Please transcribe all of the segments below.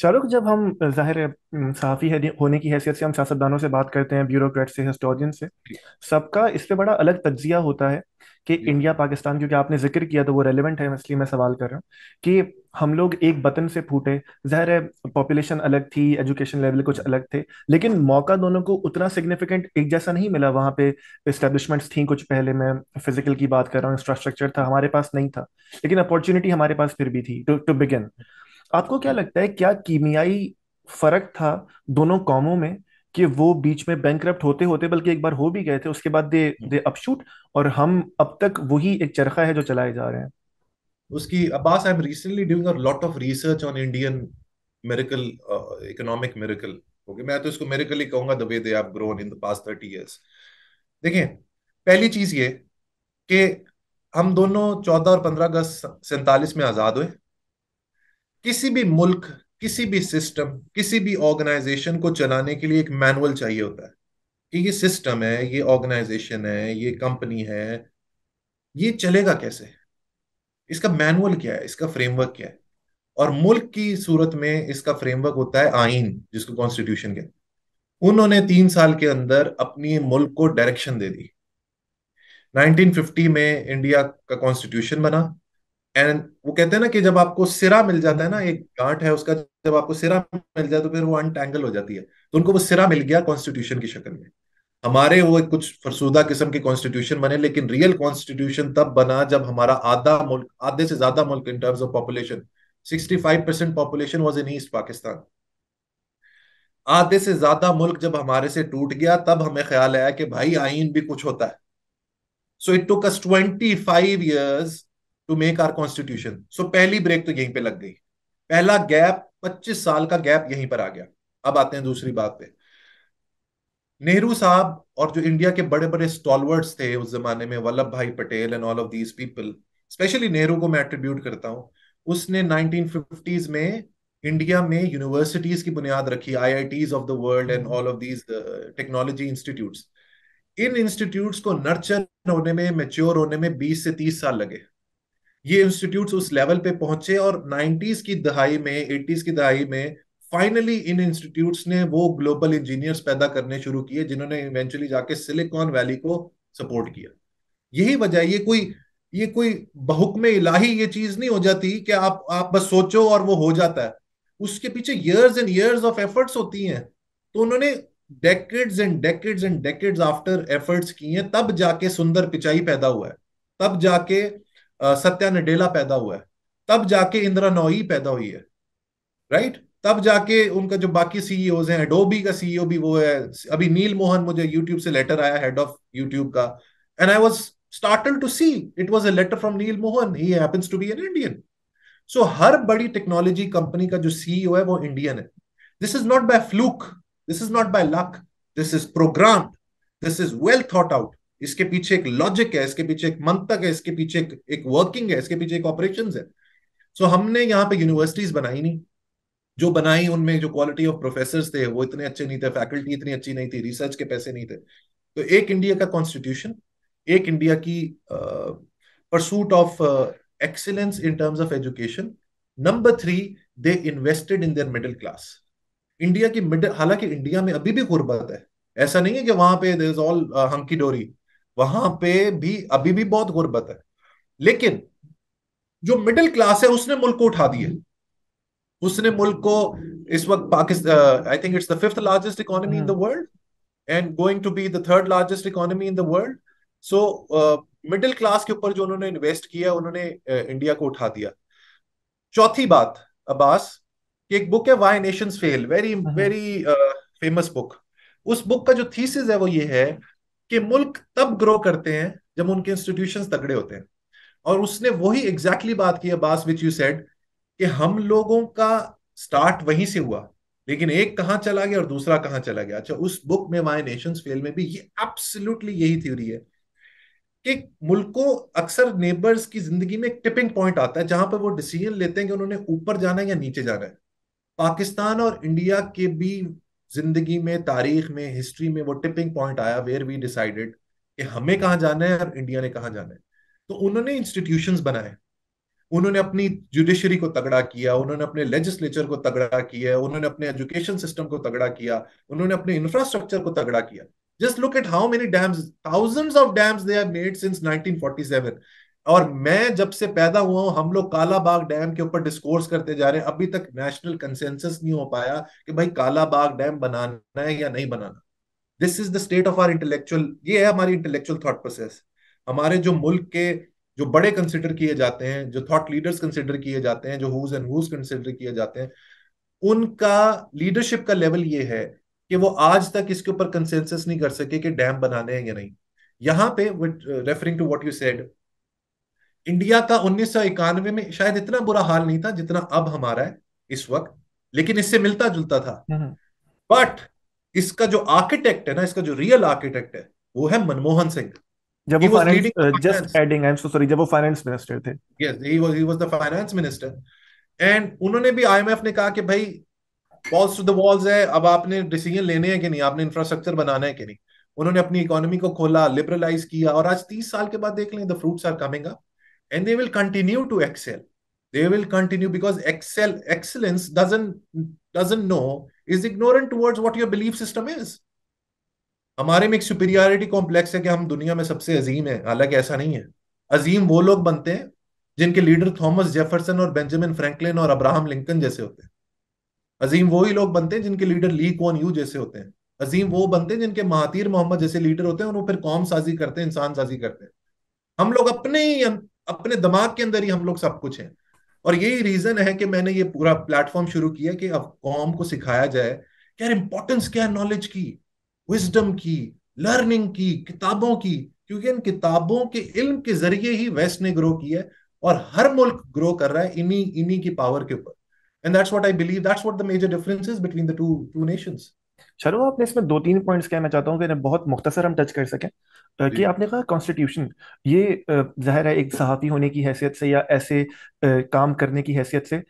शाहरुख जब हम जाहिर है सहाफ़ी है होने की हैसियत से हम सियासतदानों से बात करते हैं ब्यूरोक्रेट से हिस्टोरियन से सबका इस पर बड़ा अलग तज्जिया होता है कि इंडिया पाकिस्तान क्योंकि आपने जिक्र किया तो वो रेलिवेंट है इसलिए मैं सवाल कर रहा हूँ कि हम लोग एक बतन से फूटे जाहिर है पॉपुलेशन अलग थी एजुकेशन लेवल कुछ अलग थे लेकिन मौका दोनों को उतना सिग्निफिकेंट एक जैसा नहीं मिला वहाँ पे इस्टेब्लिशमेंट्स थी कुछ पहले मैं फिजिकल की बात कर रहा हूँ इंफ्रास्ट्रक्चर था हमारे पास नहीं था लेकिन अपॉर्चुनिटी हमारे पास फिर भी थी टू टू बिगिन आपको क्या लगता है क्या कीमियाई फर्क था दोनों कौमों में कि वो बीच में बैंक होते होते बल्कि एक बार हो भी गए थे उसके बाद दे हम्म। दे अपशूट और हम अब तक वही एक चरखा है जो चलाए जा रहे हैं उसकी अब्बास I am recently doing a lot of research on Indian miracle economic miracle okay मैं तो इसको मिरेकल ही कहूंगा the way they have grown in the past 30 years देखिए पहली चीज ये कि हम दोनों 14 और 15 अगस्त सैंतालीस में आजाद हुए किसी भी मुल्क किसी भी सिस्टम किसी भी ऑर्गेनाइजेशन को चलाने के लिए एक मैनुअल चाहिए होता है कि ये सिस्टम है ये ऑर्गेनाइजेशन है ये कंपनी है ये चलेगा कैसे इसका मैनुअल क्या है इसका फ्रेमवर्क क्या है और मुल्क की सूरत में इसका फ्रेमवर्क होता है आइन जिसको कॉन्स्टिट्यूशन कहते हैं उन्होंने तीन साल के अंदर अपनी मुल्क को डायरेक्शन दे दी 1950 में इंडिया का कॉन्स्टिट्यूशन बना एंड वो कहते हैं ना कि जब आपको सिरा मिल जाता है ना एक गांठ है उसका जब आपको सिरा मिल जाए तो फिर वो अनटैंगल हो जाती है तो उनको वो सिरा मिल गया कॉन्स्टिट्यूशन की शक्ल में हमारे वो एक कुछ फरसूदा किस्म के कॉन्स्टिट्यूशन बने लेकिन रियल कॉन्स्टिट्यूशन तब बना जब हमारा आधा मुल्क आधे से ज्यादा मुल्क in terms of population sixty five percent population was in East Pakistan आधे से ज्यादा मुल्क जब हमारे से टूट गया तब हमें ख्याल आया कि भाई आइन भी कुछ होता है so it took us twenty five years to make our constitution so पहली ब्रेक तो यहीं पे लग गई पहला गैप 25 साल का गैप यहीं पर आ गया अब आते हैं दूसरी बात पे नेहरू साहब और जो इंडिया के बड़े बड़े स्टॉलवर्ड्स थे उस जमाने में Vallabh Bhai Patel and all of these people specially Nehru को मैं एट्रीब्यूट करता हूं उसने 1950s में इंडिया में यूनिवर्सिटीज की बुनियाद रखी IITs of the world and all of these technology institutes इन इंस्टीट्यूट्स को नर्चर होने में मेच्योर होने में 20 से 30 साल लगे ये इंस्टीट्यूट उस लेवल पे पहुंचे और नाइन्टीज की दहाई में एटीज की दहाई में फाइनली इन इंस्टीट्यूट ने वो ग्लोबल इंजीनियर्स पैदा करने शुरू किए जिन्होंने इवेंचुअली जाके सिलिकॉन वैली को सपोर्ट किया यही वजह ये कोई ये कोई बहुक में इलाही ये चीज नहीं हो जाती कि आप आप बस सोचो और वो हो जाता है उसके पीछे years and years of efforts होती हैं तो उन्होंने decades and decades and decades after efforts किए हैं तब जाके सुंदर पिचाई पैदा हुआ है तब जाके सत्या नडेला पैदा हुआ है तब जाके इंदिरा नोई पैदा हुई है राइट तब जाके उनका जो बाकी सीईओ e हैं एडोबी का सीईओ e भी वो है अभी नील मोहन मुझे यूट्यूब से लेटर आया हेड ऑफ यूट्यूब का and I was startled to see it was a letter from Neal Mohan he happens to be an Indian. हर बड़ी टेक्नोलॉजी कंपनी का जो सीईओ e है वो इंडियन है this is not by fluke this is not by luck this is program this is well thought out इसके पीछे एक लॉजिक है इसके पीछे एक मंतक है इसके पीछे एक, एक वर्किंग है इसके पीछे एक ऑपरेशन है सो so, हमने यहाँ पे यूनिवर्सिटीज बनाई नहीं जो बनाई उनमें जो क्वालिटी ऑफ प्रोफेसर थे वो इतने अच्छे नहीं थे फैकल्टी इतनी अच्छी नहीं थी रिसर्च के पैसे नहीं थे तो एक इंडिया का कॉन्स्टिट्यूशन एक इंडिया की pursuit of excellence in terms of education number three they invested in their middle class India की मिडिल हालांकि इंडिया में अभी भी गुर्बत है ऐसा नहीं है कि वहां पे इज ऑल हंकी डोरी वहां पे भी अभी भी बहुत गुर्बत है लेकिन जो मिडिल क्लास है उसने मुल्क को उठा दिया उसने मुल्क को इस वक्त Pakistan I think it's the fifth largest economy in the world and going to be the third largest economy in the world so middle class के ऊपर जो उन्होंने इन्वेस्ट किया उन्होंने uh, इंडिया को उठा दिया चौथी बात अब्बास एक बुक है why nations fail very very famous book उस बुक का जो थीसिस है वो ये है कि मुल्क तब ग्रो करते हैं जब उनके इंस्टीट्यूशन तगड़े होते हैं और उसने वही एग्जैक्टली exactly बात की अब्बास विच यू सेड कि हम लोगों का स्टार्ट वहीं से हुआ लेकिन एक कहाँ चला गया और दूसरा कहाँ चला गया अच्छा उस बुक में माई नेशन फेल में भी ये एब्सोल्युटली यही थ्योरी है कि मुल्कों अक्सर नेबर्स की जिंदगी में एक टिपिंग पॉइंट आता है जहां पर वो डिसीजन लेते हैं कि उन्होंने ऊपर जाना है या नीचे जाना है पाकिस्तान और इंडिया के भी जिंदगी में तारीख में हिस्ट्री में वो टिपिंग पॉइंट आया वेयर वी डिसाइडेड कि हमें कहाँ जाना है और इंडिया ने कहाँ जाना है तो उन्होंने इंस्टीट्यूशंस बनाए उन्होंने अपनी जुडिशरी को तगड़ा किया उन्होंने अपने लेजिस्लेचर को तगड़ा किया उन्होंने अपने एजुकेशन सिस्टम को तगड़ा किया उन्होंने अपने इंफ्रास्ट्रक्चर को तगड़ा किया just look at how many dams thousands of dams they have made since 1947 और मैं जब से पैदा हुआ हूं हम लोग कालाबाग डैम के ऊपर डिस्कोर्स करते जा रहे हैं अभी तक नेशनल कंसेंसस नहीं हो पाया कि भाई काला बाग डैम बनाना है या नहीं बनाना this is the state of our intellectual ये है हमारी इंटेलेक्चुअल थॉट प्रोसेस हमारे जो मुल्क के जो बड़े कंसिडर किए जाते हैं जो थॉट लीडर्स कंसिडर किए जाते हैं जो हुज एंड हुज कंसिडर किए जाते हैं उनका लीडरशिप का लेवल ये है कि वो आज तक इसके ऊपर कंसेंसस नहीं कर सके कि डैम बनाने हैं या नहीं यहाँ पे referring to what you said India का उन्नीस में शायद इतना बुरा हाल नहीं था जितना अब हमारा है इस वक्त लेकिन इससे मिलता जुलता था बट हम्म, हम्म। इसका जो आर्किटेक्ट है ना इसका जो रियल आर्किटेक्ट है वो है मनमोहन सिंह जब वो just adding I am so sorry जब वो फाइनेंस मिनिस्टर थे yes he was he was the finance minister and उन्होंने भी आईएमएफ ने कहा कि भाई वॉल्स टू द वॉल्स है अब आपने डिसीजन लेने हैं कि नहीं आपने इंफ्रास्ट्रक्चर बनाना है कि नहीं उन्होंने अपनी इकोनॉमी को खोला लिबरलाइज किया और आज तीस साल के बाद देख लें the fruits are coming up and they will continue to excel they will continue because excel excellence doesn't doesn't know is ignorant towards what your belief system is हमारे में एक सुपीरियरिटी कॉम्प्लेक्स है कि हम दुनिया में सबसे अजीम है हालांकि ऐसा नहीं है अजीम वो लोग बनते हैं जिनके लीडर थॉमस जेफरसन और बेंजामिन फ्रैंकलिन और अब्राहम लिंकन जैसे होते हैं अजीम वो ही लोग बनते हैं जिनके लीडर ली कॉन यू जैसे होते हैं अजीम वो बनते हैं जिनके महातीर मोहम्मद जैसे लीडर होते हैं और वो फिर कौम साजी करते हैं इंसान साजी करते हैं हम लोग अपने ही अं- अपने दिमाग के अंदर ही हम लोग सब कुछ है और यही रीजन है कि मैंने ये पूरा प्लेटफॉर्म शुरू किया कि अब कॉम को सिखाया जाए कि यार इंपॉर्टेंस क्या है नॉलेज की विजडम की लर्निंग की किताबों की क्योंकि इन किताबों के इल्म के जरिए ही वेस्ट ने ग्रो किया है और हर मुल्क ग्रो कर रहा है इन्हीं इन्हीं की पावर के ऊपर and that's what I believe that's what the major differences between the two two nations चलो आपने इसमें दो तीन पॉइंट्स क्या मैं चाहता हूँ कि बहुत मुख्तसर हम टच कर सकें कि आपने कहा कॉन्स्टिट्यूशन ये जाहिर है एक सहाफ़ी होने की हैसियत से या ऐसे काम करने की हैसियत से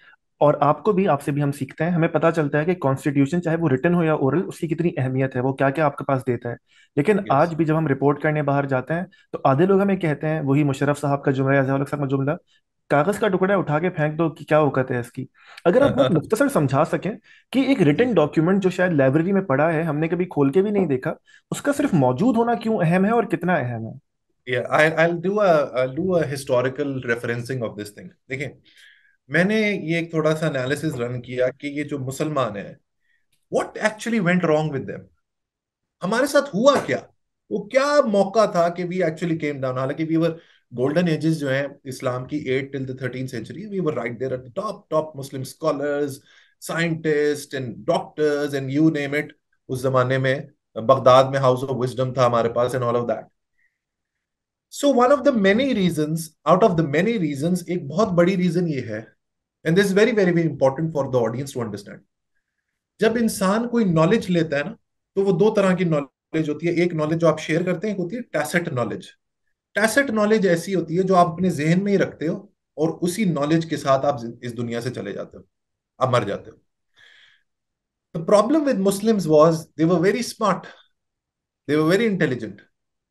और आपको भी आपसे भी हम सीखते हैं हमें पता चलता है कि कॉन्स्टिट्यूशन चाहे वो रिटर्न हो या ओरल उसकी कितनी अहमियत है वो क्या क्या आपके पास देता है लेकिन yes. आज भी जब हम रिपोर्ट करने बाहर जाते हैं तो आधे लोग हमें कहते हैं वही मुशरफ साहब का जुमला या जयाउल साहब का जुमला कागज का टुकड़ा उठा के फेंक दो कि क्या औकत है इसकी अगर आप मुख्तसर समझा सकें कि एक रिटर्न डॉक्यूमेंट जो शायद लाइब्रेरी में पड़ा है हमने कभी खोल के भी नहीं देखा उसका सिर्फ मौजूद होना क्यों अहम है और कितना अहम है historical referencing of this thing देखिए मैंने ये एक थोड़ा सा एनालिसिस रन किया कि ये जो मुसलमान है what actually went wrong with हमारे साथ हुआ क्या वो क्या मौका था कि वी एक्चुअली केम डाउन हालांकि वी वर गोल्डन एजेस जो है इस्लाम की eight till thirteen century we were right there top top Muslim scholars scientist and doctors and you name it उस जमाने में बगदाद में हाउस ऑफ विजडम था हमारे पास and all of that so one of the many reason out of the many reason एक बहुत बड़ी रीजन ये है and this very very very important for the audience to understand जब इंसान कोई नॉलेज लेता है ना तो वो दो तरह की नॉलेज होती है एक नॉलेज जो आप शेयर करते हैं होती है टैसेट नॉलेज टैसेट नॉलेज ऐसी होती है जो आप अपने जहन में ही रखते हो और उसी नॉलेज के साथ आप इस दुनिया से चले जाते हो आप मर जाते हो the problem with Muslim was they were very smart they were very intelligent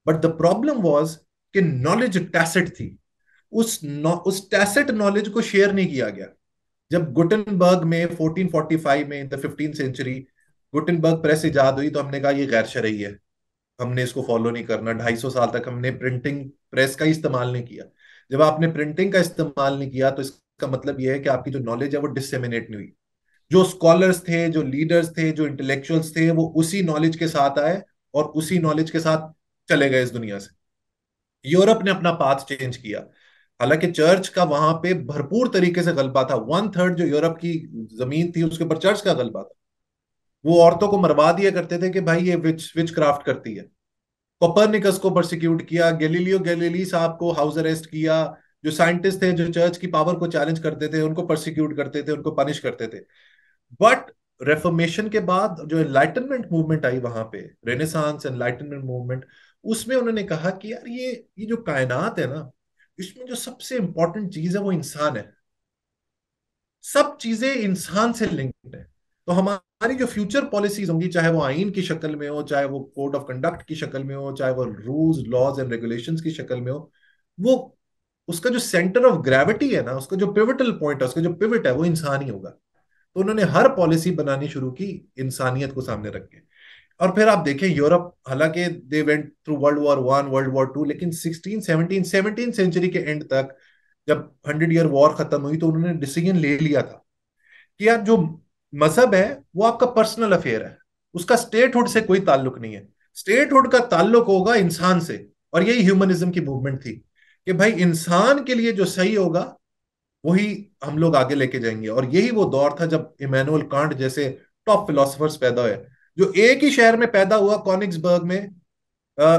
but the problem was कि नॉलेज टैसेट थी उस उस टैसेट नॉलेज को शेयर नहीं किया गया जब गुटनबर्ग में 1445 में द 15 सेंचुरी गुटनबर्ग प्रेस इजाद हुई तो हमने कहा ये गैर शरही है हमने इसको फॉलो नहीं करना ढाई सौ साल तक हमने प्रिंटिंग प्रेस का इस्तेमाल नहीं किया जब आपने प्रिंटिंग का इस्तेमाल नहीं किया तो इसका मतलब यह है कि आपकी जो नॉलेज है वो डिसमिनेट नहीं हुई जो स्कॉलर्स थे जो लीडर्स थे जो इंटेलेक्चुअल्स थे वो उसी नॉलेज के साथ आए और उसी नॉलेज के साथ चले गए इस दुनिया से यूरोप ने अपना पाथ चेंज किया हालांकि चर्च का वहां पे भरपूर तरीके से गलबा था वन थर्ड जो यूरोप की जमीन थी उसके ऊपर चर्च का गलबा था वो औरतों को मरवा दिया करते थे कि भाई ये विच विच क्राफ्ट करती है कोपरनिकस को प्रोसिक्यूट किया गैलीलियो गैलीली साहब को हाउस अरेस्ट किया जो साइंटिस्ट थे जो चर्च की पावर को चैलेंज करते थे उनको प्रोसिक्यूट करते थे उनको पनिश करते थे बट रेफॉर्मेशन के बाद जो एनलाइटनमेंट मूवमेंट आई वहां पे रेनेसांस एनलाइटनमेंट मूवमेंट उसमें उन्होंने कहा कि यार ये ये जो कायनात है ना इसमें जो सबसे इंपॉर्टेंट चीज है वो इंसान है सब चीजें इंसान से लिंक्ड है तो हमारी जो फ्यूचर पॉलिसीज होंगी चाहे वो आइन की शक्ल में हो चाहे वो कोड ऑफ कंडक्ट की शक्ल में हो चाहे वो रूल्स लॉज एंड रेगुलेशन की शक्ल में हो वो उसका जो सेंटर ऑफ ग्रेविटी है ना उसका जो पिविटल पॉइंट है उसका जो पिविट है वो इंसान ही होगा तो उन्होंने हर पॉलिसी बनानी शुरू की इंसानियत को सामने रख के और फिर आप देखें यूरोप हालांकि they went through world war one world war two लेकिन सिक्सटीन सेवनटीन सेवनटीन सेंचुरी के एंड तक जब हंड्रेड ईयर वॉर खत्म हुई तो उन्होंने डिसीजन ले लिया था कि यार जो मजहब है वो आपका पर्सनल अफेयर है उसका स्टेटहुड से कोई ताल्लुक नहीं है स्टेटहुड का ताल्लुक होगा इंसान से और यही ह्यूमनिज्म की मूवमेंट थी कि भाई इंसान के लिए जो सही होगा वही हम लोग आगे लेके जाएंगे और यही वो दौर था जब इमेनुअल कांट जैसे टॉप फिलोसफर्स पैदा हुए जो एक ही शहर में पैदा हुआ कॉनिक्सबर्ग में आ,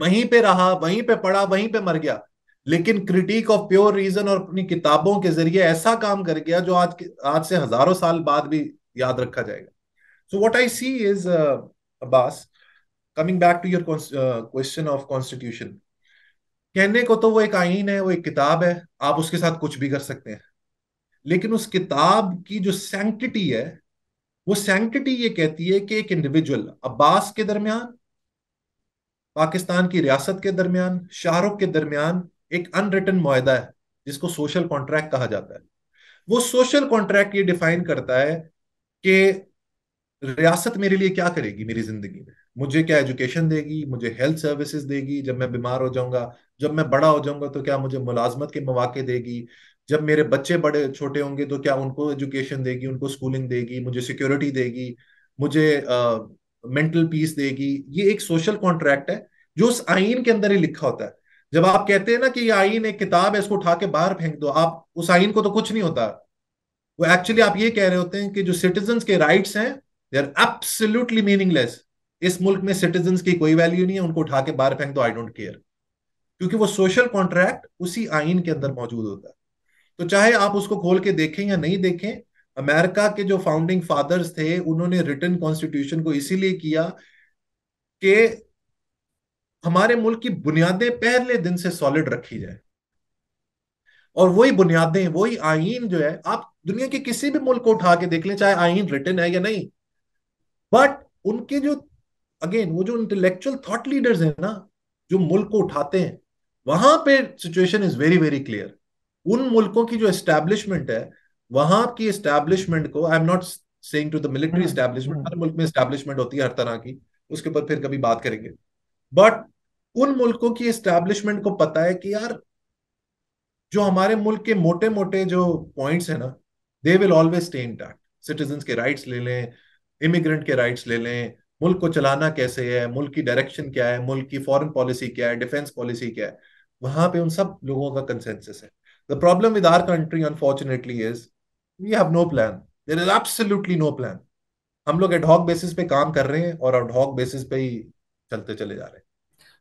वहीं पे रहा वहीं पे पढ़ा वहीं पे मर गया लेकिन क्रिटिक ऑफ प्योर रीजन और अपनी किताबों के जरिए ऐसा काम कर गया जो आज आज से हजारों साल बाद भी याद रखा जाएगा so what I see is Abbas coming back to your question of constitution कहने को तो वो एक आइन है वो एक किताब है आप उसके साथ कुछ भी कर सकते हैं लेकिन उस किताब की जो सैंक्टिटी है वो सैंक्टिटी ये कहती है कि एक इंडिविजुअल अब्बास के दरमियान पाकिस्तान की रियासत के दरमियान शाहरुख के दरमियान एक अनरिटन मुआदा है जिसको सोशल कॉन्ट्रैक्ट कहा जाता है वो सोशल कॉन्ट्रैक्ट ये डिफाइन करता है कि रियासत मेरे लिए क्या करेगी मेरी जिंदगी में मुझे क्या एजुकेशन देगी मुझे हेल्थ सर्विसेज देगी जब मैं बीमार हो जाऊंगा जब मैं बड़ा हो जाऊंगा तो क्या मुझे मुलाजमत के मौाक़े देगी जब मेरे बच्चे बड़े छोटे होंगे तो क्या उनको एजुकेशन देगी उनको स्कूलिंग देगी मुझे सिक्योरिटी देगी मुझे मेंटल पीस देगी ये एक सोशल कॉन्ट्रैक्ट है जो उस आइन के अंदर ही लिखा होता है जब आप कहते हैं ना कि ये आइन एक किताब है इसको उठा के बाहर फेंक दो आप उस आइन को तो कुछ नहीं होता वो एक्चुअली आप ये कह रहे होते हैं कि जो सिटीजन के राइट्स हैं दे आर एब्सोल्युटली मीनिंगलेस इस मुल्क में सिटीजन की कोई वैल्यू नहीं है उनको उठा के बाहर फेंक दो आई डोंट केयर क्योंकि वो सोशल कॉन्ट्रैक्ट उसी आइन के अंदर मौजूद होता है तो चाहे आप उसको खोल के देखें या नहीं देखें अमेरिका के जो फाउंडिंग फादर्स थे उन्होंने रिटर्न कॉन्स्टिट्यूशन को इसीलिए किया कि हमारे मुल्क की बुनियादें पहले दिन से सॉलिड रखी जाए और वही बुनियादें वही आइन जो है आप दुनिया के किसी भी मुल्क को उठा के देख लें चाहे आइन रिटर्न है या नहीं बट उनके जो अगेन वो जो इंटेलेक्चुअल थॉट लीडर्स हैं ना जो मुल्क को उठाते हैं वहां पे situation is very very clear उन मुल्कों की जो एस्टेब्लिशमेंट है वहां की एस्टेब्लिशमेंट को I am not saying to the military establishment हर मुल्क में एस्टेब्लिशमेंट होती है हर तरह की उसके ऊपर फिर कभी बात करेंगे बट उन मुल्कों की एस्टेब्लिशमेंट को पता है कि यार जो हमारे मुल्क के मोटे मोटे जो पॉइंट्स है ना they will always stay intact citizen के राइट्स ले लें इमिग्रेंट के राइट्स ले लें मुल्क को चलाना कैसे है मुल्क की डायरेक्शन क्या है मुल्क की फॉरेन पॉलिसी क्या है डिफेंस पॉलिसी क्या है वहां पे उन सब लोगों का कंसेंसस है the problem with our country unfortunately is we have no plan there is absolutely no plan हम लोग एडहॉक बेसिस पे काम कर रहे हैं और एडहॉक बेसिस पे ही चलते चले जा रहे हैं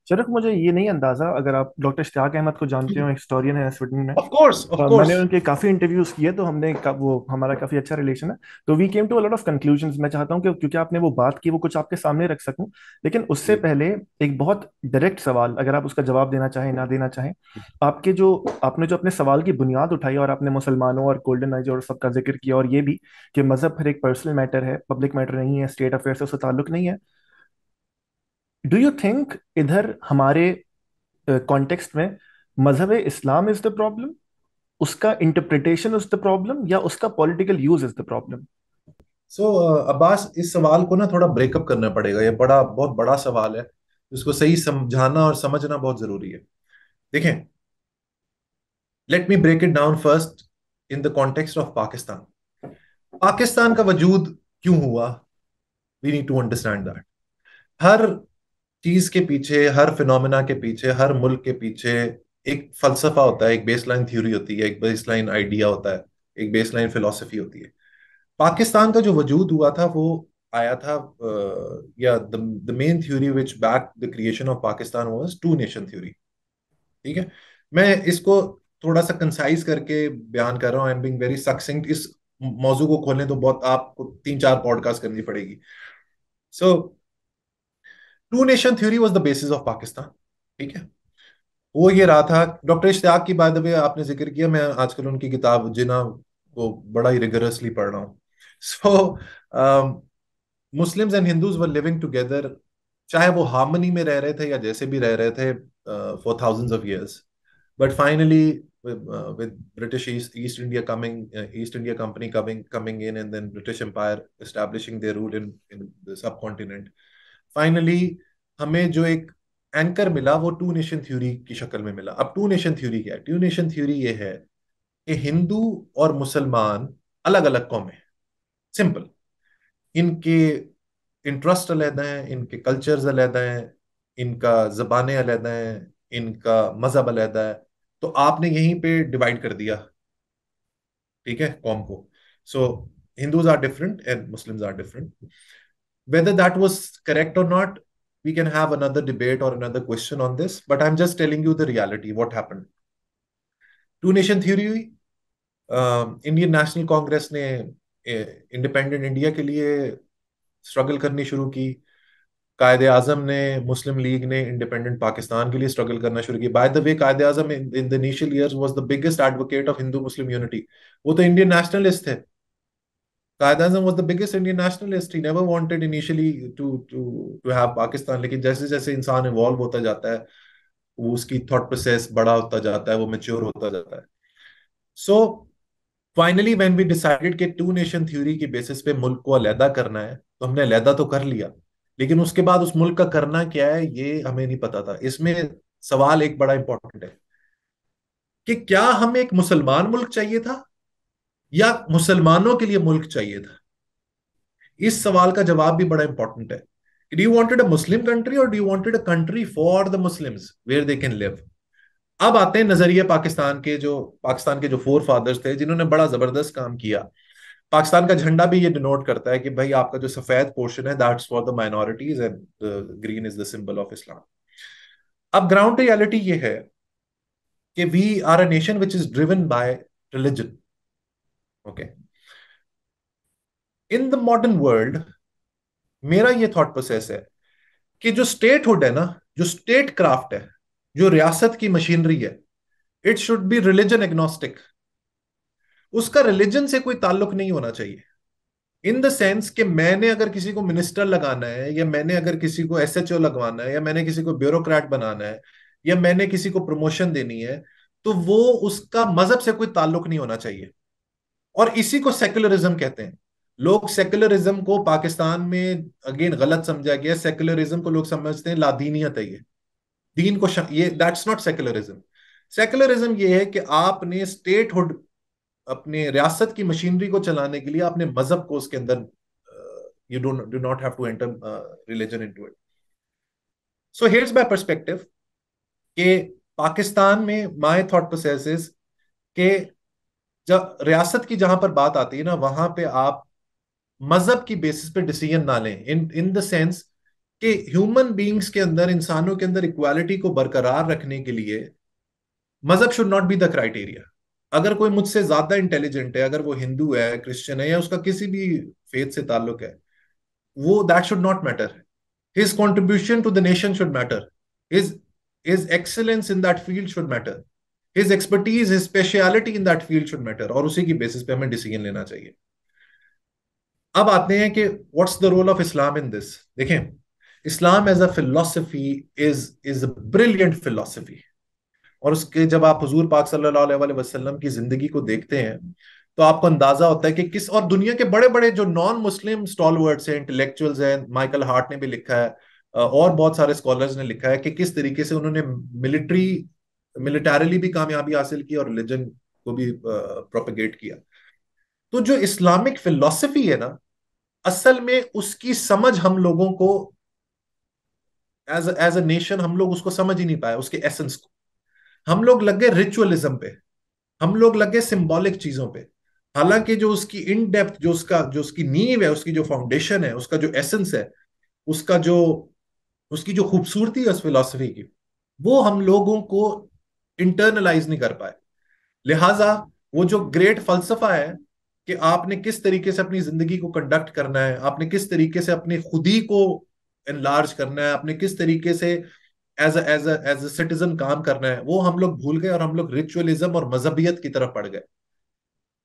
शरक मुझे ये नहीं अंदाजा अगर आप डॉक्टर इश्तियाक अहमद को जानते हो हिस्टोरियन है स्वीडन में ऑफ कोर्स ऑफ कोर्स मैंने उनके काफी इंटरव्यूज किए तो हमने वो हमारा काफी अच्छा रिलेशन है तो we came to lot of conclusion मैं चाहता हूँ कि क्योंकि आपने वो बात की वो कुछ आपके सामने रख सकूं लेकिन उससे पहले एक बहुत डायरेक्ट सवाल अगर आप उसका जवाब देना चाहें ना देना चाहें आपके जो आपने जो अपने सवाल की बुनियाद उठाई और आपने मुसलमानों और गोल्डन आइज और सबका जिक्र किया और ये भी कि मजहब हर एक पर्सनल मैटर है पब्लिक मैटर नहीं है स्टेट अफेयर से उसका ताल्लुक नहीं है डू यू थिंक इधर हमारे कॉन्टेक्स्ट में मजहब इस्लाम इज द प्रॉब्लम उसका इंटरप्रिटेशन इज द प्रॉब्लम या उसका political use is the problem so Abbas इस सवाल को ना थोड़ा ब्रेकअप करना पड़ेगा ये बड़ा बहुत बड़ा सवाल है उसको सही समझाना और समझना बहुत जरूरी है देखें let me break it down first in the context of Pakistan Pakistan का वजूद क्यों हुआ we need to understand that हर चीज के पीछे हर फिनोमिना के पीछे हर मुल्क के पीछे एक फलसफा होता है एक बेसलाइन थ्योरी होती है एक बेसलाइन आइडिया होता है एक बेसलाइन फिलोसफी होती है पाकिस्तान का जो वजूद हुआ था वो आया था या the main theory which back the creation of Pakistan was two nation theory ठीक है मैं इसको थोड़ा सा कंसाइज करके बयान कर रहा हूँ I am being very succinct इस मौजू को खोलें तो बहुत आपको तीन चार पॉडकास्ट करनी पड़ेगी so so, two nation theory was the basis of Pakistan ठीक है वो ये रहा था डॉक्टर इश्तियाक की बात द आपने जिक्र किया मैं आजकल उनकी किताब जिना वो बड़ा ही रिगरसली पढ़ रहा हूँ so Muslims and Hindus were living together चाहे वो हार्मनी में रह रहे थे या जैसे भी रह रहे थे for thousands of years but finally with British East East India coming, uh, East India coming coming coming in, and then British Empire establishing their in in, in the subcontinent. Finally हमें जो एक anchor मिला वो to nation theory की शक्ल में मिला अब टू नेशन थ्योरी क्या है टू नेशन थ्योरी ये है कि हिंदू और मुसलमान अलग अलग कौमें हैं सिंपल इनके इंटरेस्ट अलहदा हैं इनके कल्चर्स अलहदा हैं इनका जबान अलहदा हैं इनका मजहब अलहदा है तो आपने यहीं पे डिवाइड कर दिया ठीक है कौम को so Hindus are different and Muslims are different Whether that was correct or not, we can have another debate or another question on this, but I'm just telling you the reality, what happened. Two nation theory हुई Indian National Congress ने independent India के लिए struggle करनी शुरू की कायदे आजम ने Muslim League ने independent Pakistan के लिए स्ट्रगल करना शुरू किया bye the way Quaid-e Azam in the initial years was the biggest advocate of Hindu Muslim unity वो तो इंडियन नेशनलिस्ट थे Qaid Azam was the biggest Indian nationalist. He never wanted initially to to to have Pakistan. लेकिन जैसे जैसे इंसान evolve होता जाता है वो उसकी थॉट प्रोसेस बड़ा होता जाता है वो मेच्योर होता जाता है so finally when we decided के टू नेशन थ्योरी के बेसिस पे मुल्क को अलहदा करना है तो हमने अलहदा तो कर लिया लेकिन उसके बाद उस मुल्क का करना क्या है ये हमें नहीं पता था इसमें सवाल एक बड़ा इंपॉर्टेंट है कि क्या हमें एक मुसलमान मुल्क चाहिए था या मुसलमानों के लिए मुल्क चाहिए था इस सवाल का जवाब भी बड़ा इंपॉर्टेंट है do you wanted a Muslim country और do you wanted a country for the Muslim where they can live अब आते हैं नजरिए पाकिस्तान के जो पाकिस्तान के जो फोर फादर्स थे जिन्होंने बड़ा जबरदस्त काम किया पाकिस्तान का झंडा भी ये डिनोट करता है कि भाई आपका जो सफेद पोर्शन है that's for the minorities and green is the symbol of Islam अब ग्राउंड रियलिटी ये है कि we are a nation which is driven by religion okay in the modern world मेरा ये थॉट प्रोसेस है कि जो हुड है ना जो स्टेट क्राफ्ट है जो रियासत की मशीनरी है it should be religion agnostic उसका रिलीजन से कोई ताल्लुक नहीं होना चाहिए इन द सेंस कि मैंने अगर किसी को मिनिस्टर लगाना है या मैंने अगर किसी को एस एच ओ लगवाना है या मैंने किसी को ब्यूरोक्रेट बनाना है या मैंने किसी को प्रमोशन देनी है तो वो उसका मजहब से कोई ताल्लुक नहीं होना चाहिए और इसी को सेक्युलरिज्म कहते हैं लोग सेक्युलरिज्म को पाकिस्तान में अगेन गलत समझा गया सेक्युलरिज्म को लोग समझते हैं लादीनियत है ये दीन को ये दैट्स नॉट सेक्युलरिज्म सेक्युलरिज्म ये है कि आपने स्टेटहुड अपने रियासत की मशीनरी को चलाने के लिए आपने मजहब को उसके अंदर you don't do not have to enter religion into it so here's my perspective perspective Pakistan में माय थॉट प्रोसेस इज के जब रियासत की जहां पर बात आती है ना वहां पे आप मजहब की बेसिस पे डिसीजन ना लें इन इन द सेंस कि ह्यूमन बींग्स के अंदर इंसानों के अंदर इक्वालिटी को बरकरार रखने के लिए मजहब should not be the criteria अगर कोई मुझसे ज्यादा इंटेलिजेंट है अगर वो हिंदू है क्रिश्चियन है या उसका किसी भी फेथ से ताल्लुक है वो that should not matter his contribution to the nation should matter his his excellence in that field should matter his expertise his speciality in that field should matter और उसी की बेसिस पे हमें डिसीजन लेना चाहिए अब आते हैं कि what's the role of Islam in this देखें Islam as a philosophy is is a brilliant philosophy और उसके जब आप हजूर पाक सल्लल्लाहु अलैहि वसल्लम की जिंदगी को देखते हैं तो आपको अंदाजा होता है कि किस और दुनिया के बड़े बड़े जो नॉन मुस्लिम स्टॉलवर्ड्स हैं इंटेलेक्चुअल्स हैं माइकल हार्ट ने भी लिखा है और बहुत सारे स्कॉलर्स ने लिखा है कि किस तरीके से उन्होंने मिलिट्री मिलिटारीली भी कामयाबी हासिल की और रिलीजन को भी प्रोपिगेट किया तो जो इस्लामिक फिलॉसफी है ना असल में उसकी समझ हम लोगों को एज एज अ नेशन हम लोग उसको समझ ही नहीं पाए उसके एसेंस को हम लोग लग गए रिचुअलिज्म पे हम लोग लग गए सिंबॉलिक चीजों पे हालांकि जो उसकी इन डेप्थ जो उसका जो उसकी नींव है उसकी जो फाउंडेशन है उसका जो एसेंस है उसका जो उसकी जो खूबसूरती है उस फिलोसफी की वो हम लोगों को इंटरनलाइज नहीं कर पाए लिहाजा वो जो ग्रेट फलसफा है कि आपने किस तरीके से अपनी जिंदगी को कंडक्ट करना है आपने किस तरीके से अपने खुदी को एनलार्ज करना है आपने किस तरीके से as as as a citizen काम करना है वो हम लोग भूल गए और हम लोग रिचुअलिज्म और मजहबियत की तरफ पड़ गए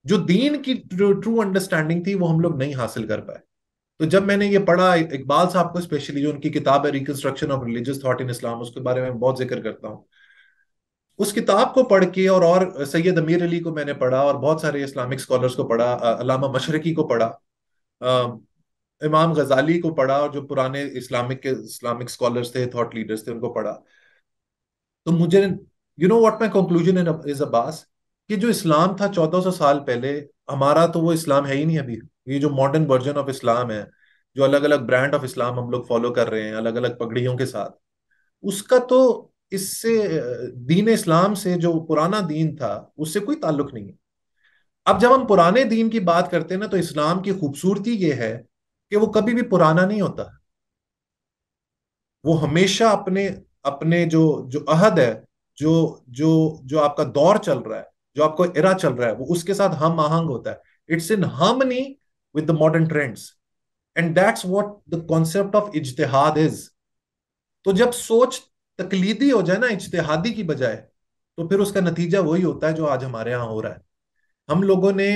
जो दीन की ट्रू अंडरस्टैंडिंग थी वो हम लोग नहीं हासिल कर पाए तो जब मैंने ये पढ़ा इकबाल साहब को स्पेशली जो उनकी किताब है reconstruction of religious thought in Islam उसके बारे में बहुत जिक्र करता हूँ उस किताब को पढ़ के और और सैयद अमीर अली को मैंने पढ़ा और बहुत सारे इस्लामिक स्कॉलर्स को पढ़ा अलामा मशरकी को पढ़ा आ, इमाम गजाली को पढ़ा और जो पुराने इस्लामिक के इस्लामिक स्कॉलर्स थे थॉट लीडर्स थे उनको पढ़ा तो मुझे you know what my conclusion is Abbas कि जो इस्लाम था चौदह सौ साल पहले हमारा तो वो इस्लाम है ही नहीं अभी ये जो मॉडर्न वर्जन ऑफ इस्लाम है जो अलग अलग ब्रांड ऑफ इस्लाम हम लोग फॉलो कर रहे हैं अलग अलग पगड़ियों के साथ उसका तो इससे दीन इस्लाम से जो पुराना दीन था उससे कोई ताल्लुक नहीं है अब जब हम पुराने दीन की बात करते हैं ना तो इस्लाम की खूबसूरती ये है कि वो कभी भी पुराना नहीं होता वो हमेशा अपने अपने जो जो अहद है जो जो जो आपका दौर चल रहा है जो आपको इरा चल रहा है वो उसके साथ हम आहंग होता है it's in harmony with the modern trends and that's what the concept of इजतहाद इज तो जब सोच तकलीदी हो जाए ना इज्तहादी की बजाय तो फिर उसका नतीजा वही होता है जो आज हमारे यहाँ हो रहा है हम लोगों ने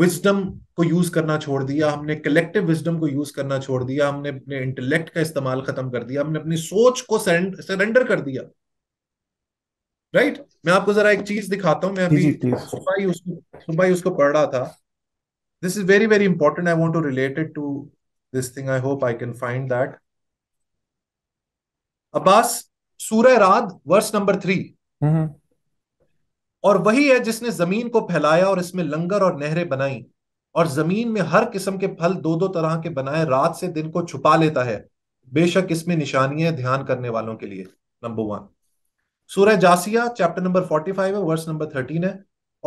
विजडम को यूज करना छोड़ दिया हमने कलेक्टिव विजडम को यूज करना छोड़ दिया हमने अपने इंटेलेक्ट का इस्तेमाल खत्म कर दिया हमने अपनी सोच को सरेंडर कर दिया राइट right? मैं आपको जरा एक चीज दिखाता हूं मैं अभी सुबह ही उसको सुबह ही उसको पढ़ रहा था this is very very important I want to related to this thing I hope I can find that Abbas सूर्य रात वर्स नंबर थ्री हम्म। और वही है जिसने जमीन को फैलाया और इसमें लंगर और नहरें बनाई और जमीन में हर किस्म के फल दो दो तरह के बनाए रात से दिन को छुपा लेता है बेशक इसमें निशानियां ध्यान करने वालों के लिए नंबर वन सूर्य जासिया चैप्टर नंबर फोर्टी फाइव है वर्स नंबर थर्टीन है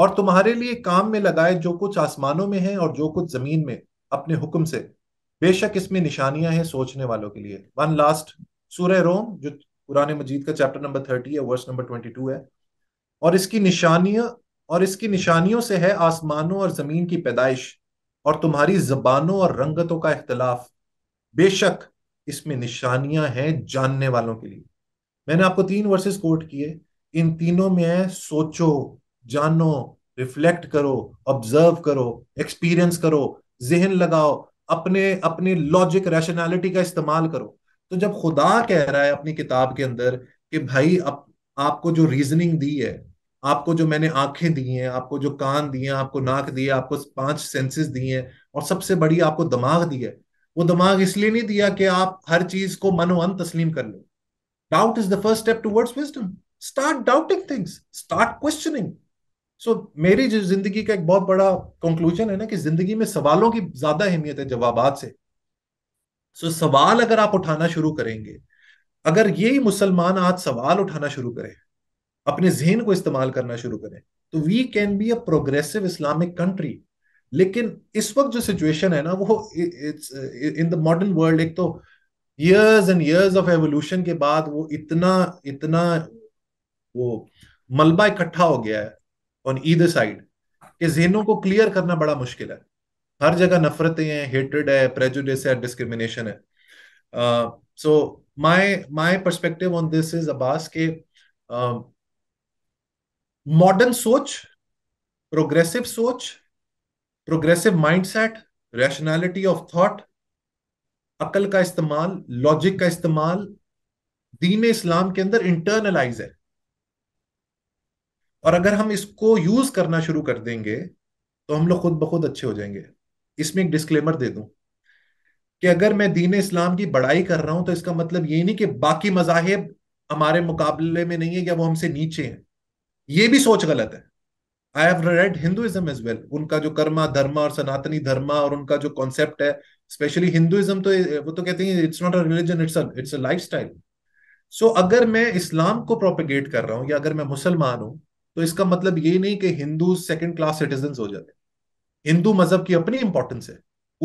और तुम्हारे लिए काम में लगाए जो कुछ आसमानों में है और जो कुछ जमीन में अपने हुक्म से बेशक इसमें निशानियां हैं सोचने वालों के लिए वन लास्ट सूर्य रोम जो पुराने मजीद का चैप्टर नंबर थर्टी है वर्स नंबर ट्वेंटी टू है और इसकी निशानियां और इसकी निशानियों से है आसमानों और जमीन की पैदाइश और तुम्हारी जबानों और रंगतों का इख्तलाफ बेशक इसमें निशानियां हैं जानने वालों के लिए मैंने आपको तीन वर्सेस कोट किए इन तीनों में है सोचो जानो रिफ्लेक्ट करो ऑब्जर्व करो एक्सपीरियंस करो जहन लगाओ अपने अपने लॉजिक रैशनैलिटी का इस्तेमाल करो तो जब खुदा कह रहा है अपनी किताब के अंदर कि भाई अब आपको जो रीजनिंग दी है आपको जो मैंने आंखें दी हैं आपको जो कान दिए आपको नाक दिए आपको पांच सेंसेस दिए हैं और सबसे बड़ी आपको दिमाग दिया है वो दिमाग इसलिए नहीं दिया कि आप हर चीज को मनो तस्लीम कर लो doubt is the first step towards wisdom start doubting things start questioning so मेरी जो जिंदगी का एक बहुत बड़ा कंक्लूजन है ना कि जिंदगी में सवालों की ज्यादा अहमियत है जवाब से सो सवाल अगर आप उठाना शुरू करेंगे अगर ये मुसलमान आज सवाल उठाना शुरू करें अपने जहन को इस्तेमाल करना शुरू करें तो we can be a progressive Islamic country लेकिन इस वक्त जो सिचुएशन है ना वो it's in the modern world एक तो years and years of evolution के बाद वो इतना इतना वो मलबा इकट्ठा हो गया है ऑन ईदर साइड के जहनों को क्लियर करना बड़ा मुश्किल है हर जगह नफरतें हैं हेट्रेड है प्रेजुडिस है डिस्क्रिमिनेशन है so my my perspective on this is अबास के मॉडर्न सोच प्रोग्रेसिव सोच progressive mindset rationality of thought अकल का इस्तेमाल लॉजिक का इस्तेमाल दीन इस्लाम के अंदर इंटरनलाइज है और अगर हम इसको यूज करना शुरू कर देंगे तो हम लोग खुद ब खुद अच्छे हो जाएंगे इसमें एक डिस्क्लेमर दे दूं कि अगर मैं दीन इस्लाम की बड़ाई कर रहा हूं तो इसका मतलब ये नहीं कि बाकी मजाहिब हमारे मुकाबले में नहीं है या वो हमसे नीचे हैं ये भी सोच गलत है I have read Hinduism as well उनका जो कर्मा धर्मा और सनातनी धर्मा और उनका जो कॉन्सेप्ट है स्पेशली हिंदुइज्म तो वो तो कहते हैं it's not a religion it's it's a life style so अगर मैं इस्लाम को प्रोपेगेट कर रहा हूं या अगर मैं मुसलमान हूं तो इसका मतलब ये नहीं कि हिंदू सेकेंड क्लास सिटीजन हो जाते हिंदू मजहब की अपनी इंपॉर्टेंस है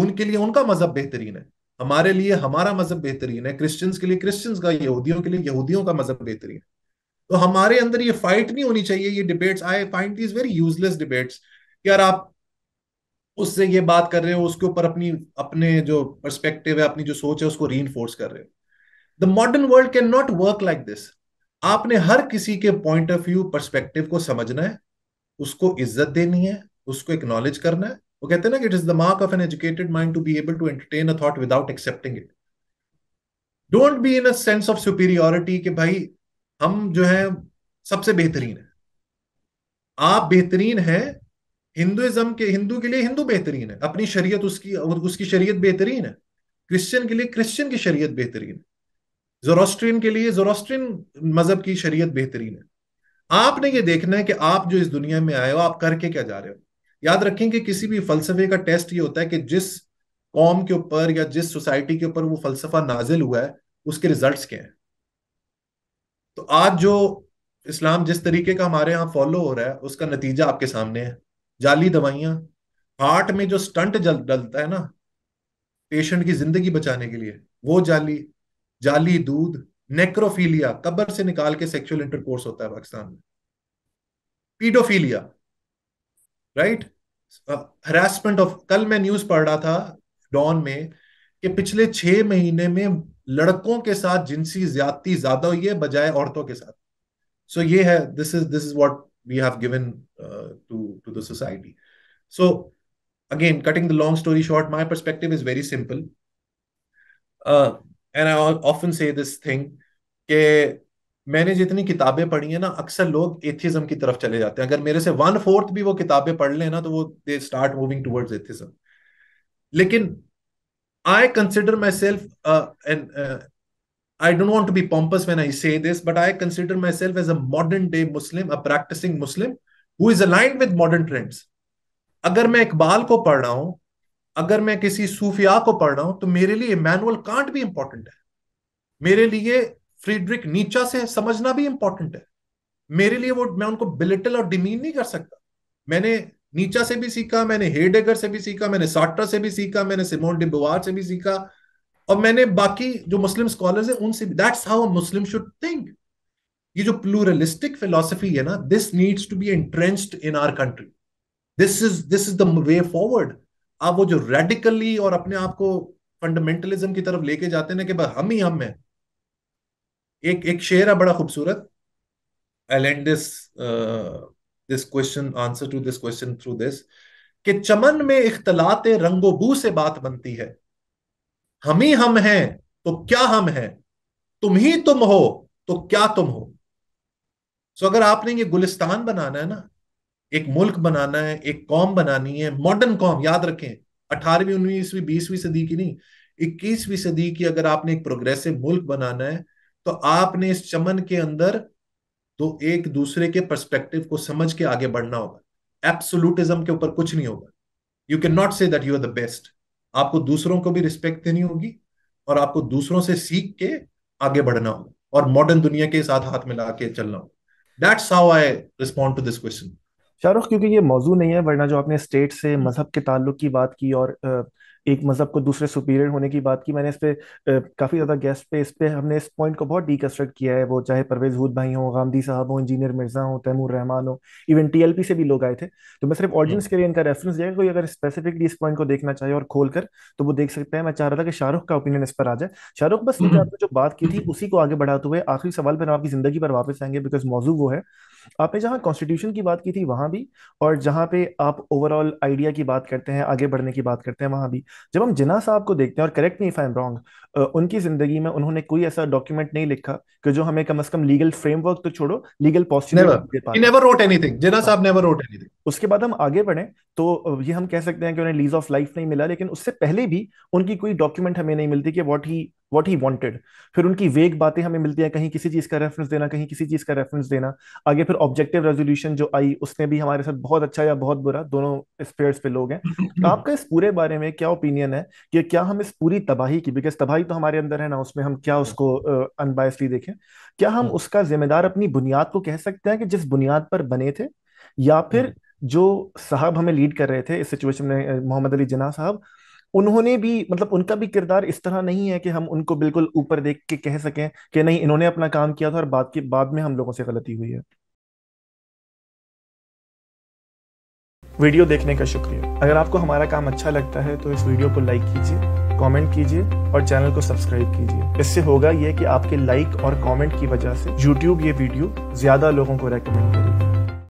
उनके लिए उनका मजहब बेहतरीन है हमारे लिए हमारा मजहब बेहतरीन है क्रिश्चियंस के लिए क्रिश्चियंस का यहूदियों के लिए यहूदियों का मजहब बेहतरीन है तो हमारे अंदर ये फाइट नहीं होनी चाहिए ये debates I find these very useless debates यार आप उससे ये बात कर रहे हो उसके ऊपर अपनी अपने जो परस्पेक्टिव है अपनी जो सोच है उसको री कर रहे हो the modern world can not work like this आपने हर किसी के पॉइंट ऑफ व्यू परस्पेक्टिव को समझना है उसको इज्जत देनी है उसको एक्नॉलेज करना है वो कहते हैं ना कि it is the mark of an educated mind to be able to entertain a thought without accepting it don't be in a sense of superiority कि भाई हम जो है सबसे बेहतरीन है आप बेहतरीन है हिंदुइज्म के हिंदू के लिए हिंदू बेहतरीन है अपनी शरीयत उसकी उसकी शरीयत बेहतरीन है क्रिश्चियन के लिए क्रिश्चियन की शरीयत बेहतरीन है जोरोस्ट्रियन के लिए जोरोस्ट्रियन मजहब की शरीयत बेहतरीन है आपने ये देखना है कि आप जो इस दुनिया में आए हो आप करके क्या जा रहे हो याद रखें कि किसी भी फलसफे का टेस्ट ये होता है कि जिस कौम के ऊपर या जिस सोसाइटी के ऊपर वो फलसफा नाजिल हुआ है उसके रिजल्ट्स क्या हैं तो आज जो इस्लाम जिस तरीके का हमारे यहाँ फॉलो हो रहा है उसका नतीजा आपके सामने है जाली दवाइयाँ हार्ट में जो स्टंट जल डलता है ना पेशेंट की जिंदगी बचाने के लिए वो जाली जाली दूध नेक्रोफीलिया कब्र से निकाल के सेक्सुअल इंटरकोर्स होता है पाकिस्तान में पीडोफीलिया राइट हरासमेंट ऑफ कल मैं न्यूज पढ़ रहा था डॉन में कि पिछले छह महीने में लड़कों के साथ जिनसी ज्यादा ज्यादा हुई है बजाय औरतों के साथ सो so ये है this is this is what we have given to to the society so again cutting the long story short my perspective is very simple and I often say this thing के मैंने जितनी किताबें पढ़ी है ना अक्सर लोग एथिज्म की तरफ चले जाते हैं अगर मेरे से वन फोर्थ भी वो किताबें पढ़ लें ना तो वो they start moving towards atheism लेकिन I consider myself an I uh, uh, don't want to be pompous when I say this, but I consider myself as a modern day Muslim, a practicing Muslim who is aligned with modern trends. अगर मैं इकबाल को पढ़ रहा हूं अगर मैं किसी सूफिया को पढ़ रहा हूं तो मेरे लिए इमैनुअल कांट भी इंपॉर्टेंट है मेरे लिए फ्रीडरिक नीचा से समझना भी इंपॉर्टेंट है मेरे लिए वो मैं उनको बिलिटल और डिमीन नहीं कर सकता मैंने नीचा से भी सीखा मैंने हेडेगर से भी सीखा मैंने साट्रा से भी सीखा मैंने सिमोन डिबुआर से भी सीखा और मैंने बाकी जो मुस्लिम स्कॉलर्स हैं उनसे भी that's how Muslim should think ये जो प्लूरलिस्टिक फिलोसफी है ना this needs to be entrenched in our country this is this is the way forward आप वो जो रेडिकली और अपने आप को फंडामेंटलिज्म की तरफ लेके जाते हैं ना कि हम ही हम हैं एक एक शेर है बड़ा खूबसूरत I lend this this question answer to this question through this कि चमन में इख्तलात रंगोबू से बात बनती है हम ही हम हैं तो क्या हम हैं तुम ही तुम हो तो क्या तुम हो सो अगर आपने ये गुलिस्तान बनाना है ना एक मुल्क बनाना है एक कौम बनानी है मॉडर्न कौम याद रखें अठारहवीं उन्नीसवीं बीसवीं सदी की नहीं इक्कीसवीं सदी की अगर आपने एक प्रोग्रेसिव मुल्क बनाना है तो आपने इस चमन के अंदर तो एक दूसरे के परस्पेक्टिव को समझ के आगे बढ़ना होगा एप्सोलूटिज्म के ऊपर कुछ नहीं होगा you can not say that you are the best आपको दूसरों को भी रिस्पेक्ट देनी होगी और आपको दूसरों से सीख के आगे बढ़ना होगा और मॉडर्न दुनिया के साथ हाथ मिला के चलना होगा that's how I respond to this question Shahrukh क्योंकि ये मौजू नहीं है वरना जो आपने स्टेट से मजहब के ताल्लुक की बात की और uh... एक मज़हब को दूसरे सुपीरियर होने की बात की मैंने इस पर काफ़ी ज़्यादा गेस्ट पे इस पर हमने इस पॉइंट को बहुत डिकन्स्ट्रक्ट किया है वो चाहे परवेज हूद भाई हो गांधी साहब हो इंजीनियर मिर्जा हो तैमूर रहमान हो इवन टीएलपी से भी लोग आए थे तो मैं सिर्फ ऑडियंस हम्म। के लिए इनका रेफरेंस दिया कोई अगर स्पेसिफिकली इस पॉइंट को देखना चाहे और खोल कर तो वो देख सकते हैं मैं चाह रहा था कि शाहरुख का ओपिनियन इस पर आ जाए शाहरुख बस आपने हम्म। जो बात की थी उसी को आगे बढ़ाते हुए आखिरी सवाल पर हम आपकी जिंदगी पर वापस आएंगे बिकॉज मौजूद वो है आपने जहाँ कॉन्स्टिट्यूशन की बात की थी वहाँ भी और जहाँ पे आप ओवरऑल आइडिया की बात करते हैं आगे बढ़ने की बात करते हैं वहाँ भी जब हम जिना साहब को देखते हैं और करेक्ट नहीं इफ़ आई एम रॉन्ग उनकी ज़िंदगी में उन्होंने कोई ऐसा डॉक्यूमेंट नहीं लिखा कि जो हमें कम अज़ कम लीगल फ्रेमवर्क तो छोड़ो लीगल पॉसिबिलिटी हाँ। उसके बाद हम आगे बढ़े तो ये हम कह सकते हैं कि उन्हें लीज ऑफ लाइफ नहीं मिला लेकिन उससे पहले भी उनकी कोई डॉक्यूमेंट हमें नहीं मिलती कि what he what he wanted फिर उनकी वेग बातें हमें मिलती हैं कहीं किसी चीज़ का रेफरेंस देना कहीं किसी चीज़ का रेफरेंस देना आगे फिर ऑब्जेक्टिव रेजोल्यूशन जो आई उसने भी हमारे साथ बहुत अच्छा या बहुत बुरा दोनों स्पेयर पे लोग हैं तो आपका इस पूरे बारे में क्या ओपिनियन है कि क्या हम इस पूरी तबाही की बिकॉज तबाही तो हमारे अंदर है ना उसमें हम क्या उसको अनबायसली uh, देखें क्या हम हाँ। उसका जिम्मेदार अपनी बुनियाद को कह सकते हैं कि जिस बुनियाद पर बने थे या फिर हाँ। जो साहब हमें लीड कर रहे थे इस सिचुएशन में मोहम्मद अली जना साहब उन्होंने भी मतलब उनका भी किरदार इस तरह नहीं है कि हम उनको बिल्कुल ऊपर देख के कह सकें कि नहीं इन्होंने अपना काम किया था और बाद के बाद में हम लोगों से गलती हुई है वीडियो देखने का शुक्रिया अगर आपको हमारा काम अच्छा लगता है तो इस वीडियो को लाइक कीजिए कमेंट कीजिए और चैनल को सब्सक्राइब कीजिए इससे होगा ये कि आपके लाइक और कमेंट की वजह से YouTube ये वीडियो ज्यादा लोगों को रेकमेंड करेगी